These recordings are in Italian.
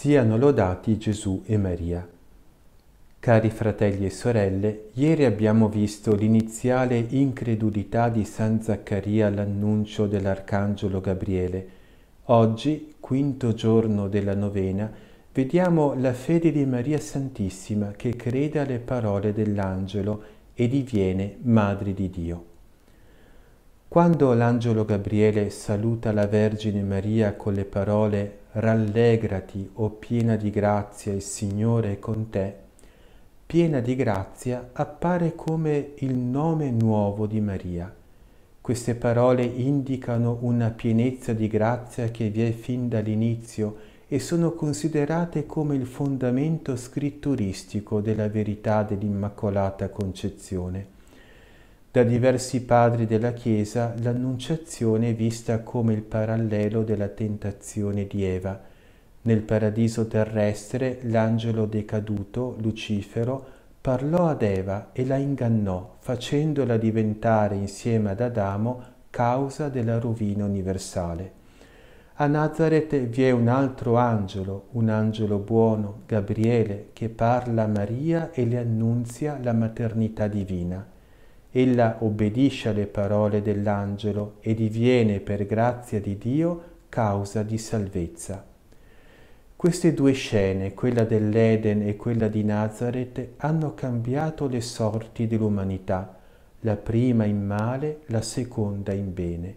Siano lodati Gesù e Maria. Cari fratelli e sorelle, ieri abbiamo visto l'iniziale incredulità di San Zaccaria all'annuncio dell'Arcangelo Gabriele. Oggi, quinto giorno della novena, vediamo la fede di Maria Santissima che crede alle parole dell'angelo e diviene Madre di Dio. Quando l'angelo Gabriele saluta la Vergine Maria con le parole Rallegrati, o piena di grazia, il Signore è con te. Piena di grazia appare come il nome nuovo di Maria. Queste parole indicano una pienezza di grazia che vi è fin dall'inizio e sono considerate come il fondamento scritturistico della verità dell'Immacolata Concezione. Da diversi padri della Chiesa l'Annunciazione è vista come il parallelo della tentazione di Eva. Nel paradiso terrestre l'angelo decaduto, Lucifero, parlò ad Eva e la ingannò, facendola diventare insieme ad Adamo causa della rovina universale. A Nazareth vi è un altro angelo, un angelo buono, Gabriele, che parla a Maria e le annunzia la maternità divina ella obbedisce alle parole dell'angelo e diviene per grazia di Dio causa di salvezza. Queste due scene, quella dell'Eden e quella di Nazareth, hanno cambiato le sorti dell'umanità, la prima in male, la seconda in bene.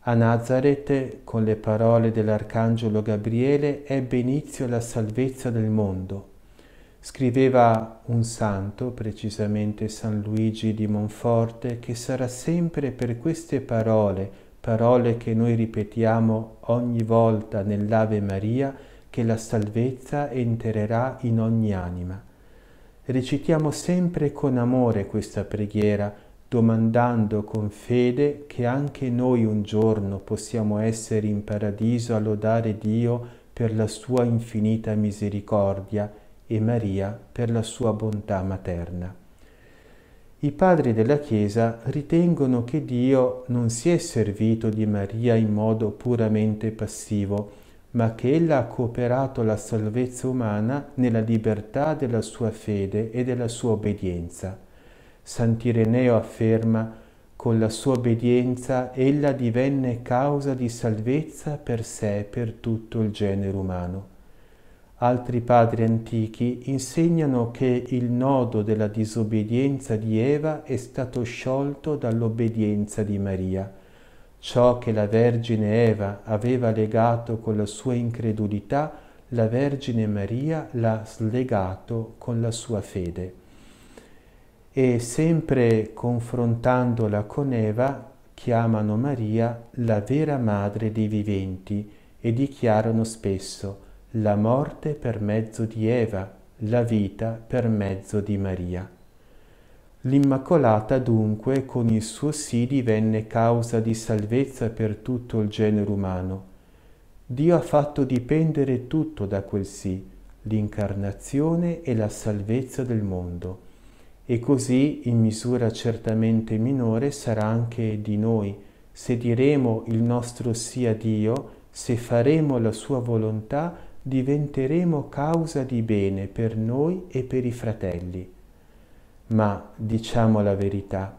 A Nazareth, con le parole dell'Arcangelo Gabriele, ebbe inizio la salvezza del mondo, Scriveva un santo, precisamente San Luigi di Monforte, che sarà sempre per queste parole, parole che noi ripetiamo ogni volta nell'Ave Maria, che la salvezza entrerà in ogni anima. Recitiamo sempre con amore questa preghiera, domandando con fede che anche noi un giorno possiamo essere in paradiso a lodare Dio per la sua infinita misericordia e Maria per la sua bontà materna. I padri della Chiesa ritengono che Dio non si è servito di Maria in modo puramente passivo, ma che ella ha cooperato la salvezza umana nella libertà della sua fede e della sua obbedienza. Sant'Ireneo afferma con la sua obbedienza ella divenne causa di salvezza per sé e per tutto il genere umano. Altri padri antichi insegnano che il nodo della disobbedienza di Eva è stato sciolto dall'obbedienza di Maria. Ciò che la Vergine Eva aveva legato con la sua incredulità, la Vergine Maria l'ha slegato con la sua fede. E sempre confrontandola con Eva, chiamano Maria la vera madre dei viventi e dichiarano spesso la morte per mezzo di Eva, la vita per mezzo di Maria. L'Immacolata dunque con il suo sì divenne causa di salvezza per tutto il genere umano. Dio ha fatto dipendere tutto da quel sì, l'incarnazione e la salvezza del mondo. E così, in misura certamente minore, sarà anche di noi, se diremo il nostro sì a Dio, se faremo la sua volontà diventeremo causa di bene per noi e per i fratelli. Ma, diciamo la verità,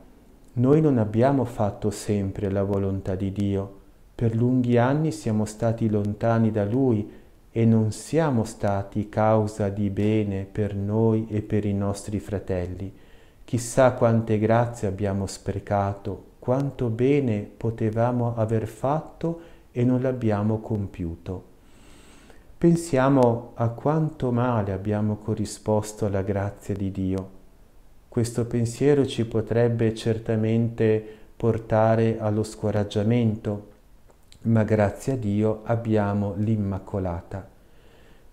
noi non abbiamo fatto sempre la volontà di Dio. Per lunghi anni siamo stati lontani da Lui e non siamo stati causa di bene per noi e per i nostri fratelli. Chissà quante grazie abbiamo sprecato, quanto bene potevamo aver fatto e non l'abbiamo compiuto. Pensiamo a quanto male abbiamo corrisposto alla grazia di Dio. Questo pensiero ci potrebbe certamente portare allo scoraggiamento, ma grazie a Dio abbiamo l'Immacolata.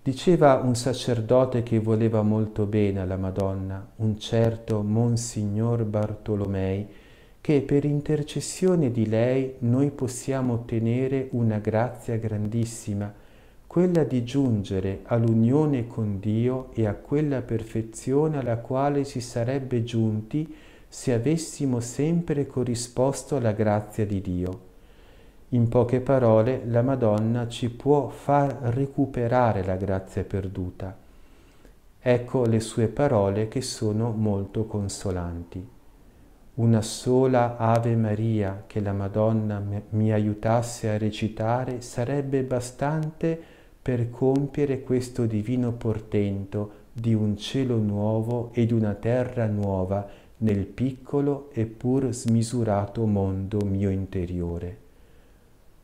Diceva un sacerdote che voleva molto bene alla Madonna, un certo Monsignor Bartolomei, che per intercessione di lei noi possiamo ottenere una grazia grandissima, quella di giungere all'unione con Dio e a quella perfezione alla quale si sarebbe giunti se avessimo sempre corrisposto alla grazia di Dio. In poche parole, la Madonna ci può far recuperare la grazia perduta. Ecco le sue parole che sono molto consolanti. Una sola Ave Maria che la Madonna mi aiutasse a recitare sarebbe bastante per compiere questo divino portento di un cielo nuovo ed una terra nuova nel piccolo e pur smisurato mondo mio interiore.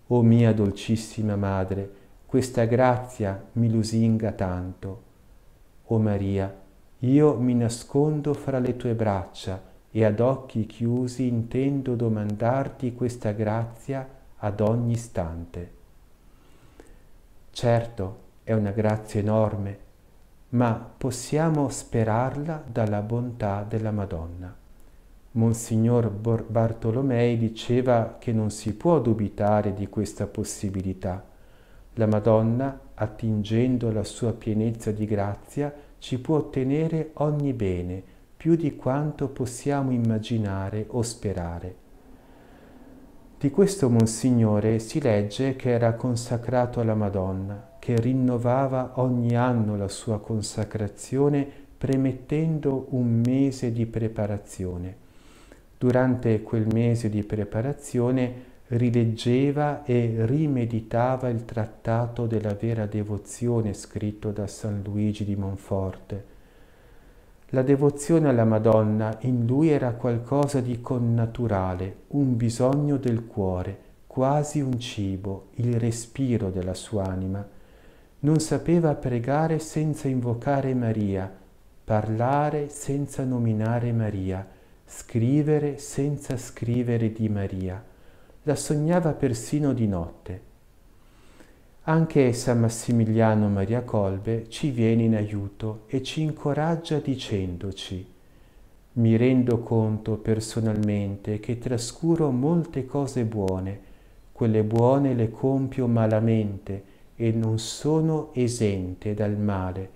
O mia dolcissima Madre, questa grazia mi lusinga tanto. O Maria, io mi nascondo fra le tue braccia e ad occhi chiusi intendo domandarti questa grazia ad ogni istante. Certo, è una grazia enorme, ma possiamo sperarla dalla bontà della Madonna. Monsignor Bartolomei diceva che non si può dubitare di questa possibilità. La Madonna, attingendo la sua pienezza di grazia, ci può ottenere ogni bene, più di quanto possiamo immaginare o sperare. Di questo Monsignore si legge che era consacrato alla Madonna, che rinnovava ogni anno la sua consacrazione premettendo un mese di preparazione. Durante quel mese di preparazione rileggeva e rimeditava il trattato della vera devozione scritto da San Luigi di Monforte, la devozione alla Madonna in lui era qualcosa di connaturale, un bisogno del cuore, quasi un cibo, il respiro della sua anima. Non sapeva pregare senza invocare Maria, parlare senza nominare Maria, scrivere senza scrivere di Maria. La sognava persino di notte. Anche San Massimiliano Maria Colbe ci viene in aiuto e ci incoraggia dicendoci mi rendo conto personalmente che trascuro molte cose buone, quelle buone le compio malamente e non sono esente dal male,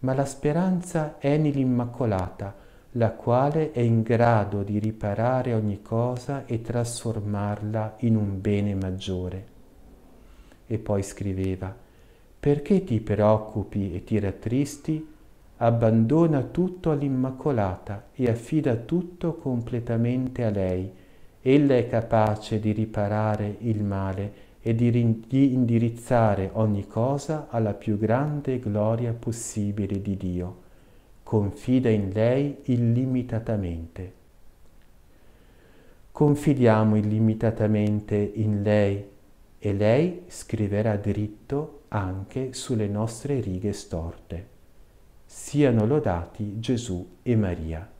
ma la speranza è nell'Immacolata, la quale è in grado di riparare ogni cosa e trasformarla in un bene maggiore e poi scriveva, perché ti preoccupi e ti rattristi? Abbandona tutto all'Immacolata e affida tutto completamente a lei. Ella è capace di riparare il male e di, di indirizzare ogni cosa alla più grande gloria possibile di Dio. Confida in lei illimitatamente. Confidiamo illimitatamente in lei e lei scriverà dritto anche sulle nostre righe storte. Siano lodati Gesù e Maria.